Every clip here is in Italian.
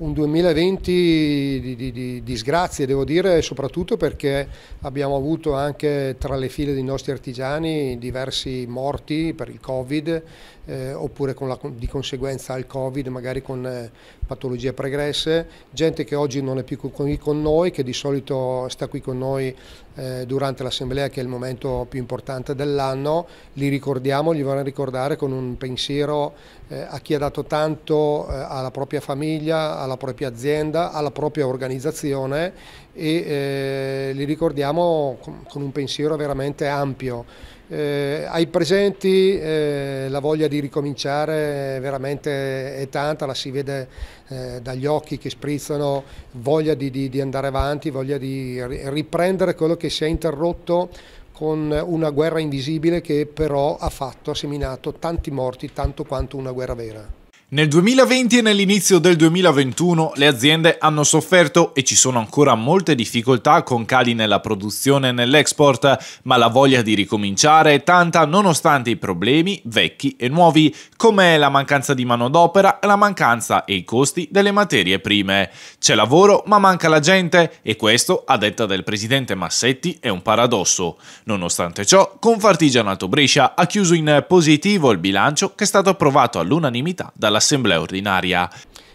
un 2020 di, di, di, disgrazie, devo dire, soprattutto perché abbiamo avuto anche tra le file dei nostri artigiani diversi morti per il Covid, eh, oppure con la, di conseguenza al Covid, magari con eh, patologie pregresse, gente che oggi non è più con, con noi, che di solito sta qui con noi eh, durante l'assemblea, che è il momento più importante dell'anno, li ricordiamo, li vorrei ricordare con un pensiero eh, a chi ha dato tanto eh, alla propria famiglia, alla alla propria azienda, alla propria organizzazione e eh, li ricordiamo con, con un pensiero veramente ampio. Eh, ai presenti eh, la voglia di ricominciare veramente è tanta, la si vede eh, dagli occhi che sprizzano, voglia di, di, di andare avanti, voglia di riprendere quello che si è interrotto con una guerra invisibile che però ha fatto, ha seminato tanti morti, tanto quanto una guerra vera. Nel 2020 e nell'inizio del 2021 le aziende hanno sofferto e ci sono ancora molte difficoltà con cali nella produzione e nell'export, ma la voglia di ricominciare è tanta nonostante i problemi vecchi e nuovi, come la mancanza di manodopera, la mancanza e i costi delle materie prime. C'è lavoro ma manca la gente e questo, a detta del presidente Massetti, è un paradosso. Nonostante ciò, Confartigianato Brescia ha chiuso in positivo il bilancio che è stato approvato all'unanimità dalla sembla ordinaria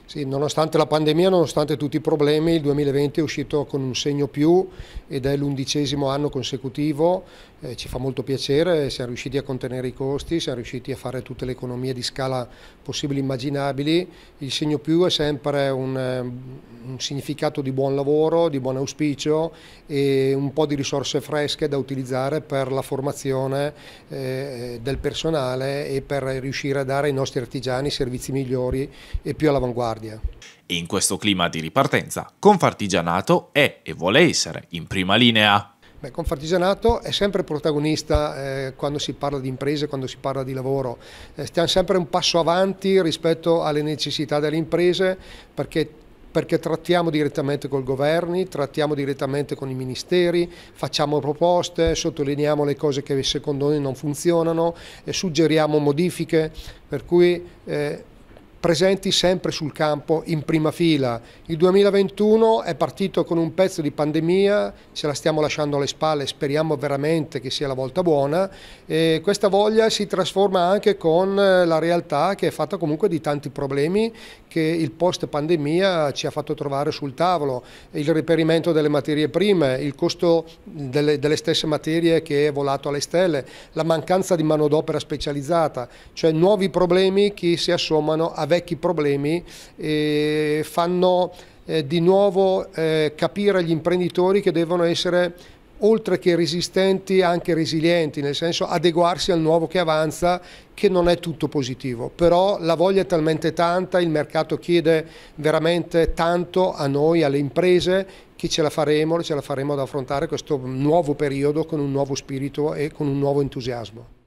Sì, nonostante la pandemia, nonostante tutti i problemi, il 2020 è uscito con un segno più ed è l'undicesimo anno consecutivo, eh, ci fa molto piacere, siamo riusciti a contenere i costi, siamo riusciti a fare tutte le economie di scala possibili e immaginabili, il segno più è sempre un, eh, un significato di buon lavoro, di buon auspicio e un po' di risorse fresche da utilizzare per la formazione eh, del personale e per riuscire a dare ai nostri artigiani servizi migliori e più all'avanguardia. Lombardia. In questo clima di ripartenza, Confartigianato è e vuole essere in prima linea. Beh, Confartigianato è sempre protagonista eh, quando si parla di imprese, quando si parla di lavoro. Eh, stiamo sempre un passo avanti rispetto alle necessità delle imprese perché perché trattiamo direttamente con i governi, trattiamo direttamente con i ministeri, facciamo proposte, sottolineiamo le cose che secondo noi non funzionano, e suggeriamo modifiche, per cui eh, presenti sempre sul campo in prima fila. Il 2021 è partito con un pezzo di pandemia, ce la stiamo lasciando alle spalle, speriamo veramente che sia la volta buona e questa voglia si trasforma anche con eh, la realtà che è fatta comunque di tanti problemi che il post pandemia ci ha fatto trovare sul tavolo, il reperimento delle materie prime, il costo delle, delle stesse materie che è volato alle stelle, la mancanza di manodopera specializzata, cioè nuovi problemi che si assommano a vecchi problemi e fanno eh, di nuovo eh, capire agli imprenditori che devono essere oltre che resistenti anche resilienti, nel senso adeguarsi al nuovo che avanza che non è tutto positivo, però la voglia è talmente tanta, il mercato chiede veramente tanto a noi, alle imprese, che ce la faremo, ce la faremo ad affrontare questo nuovo periodo con un nuovo spirito e con un nuovo entusiasmo.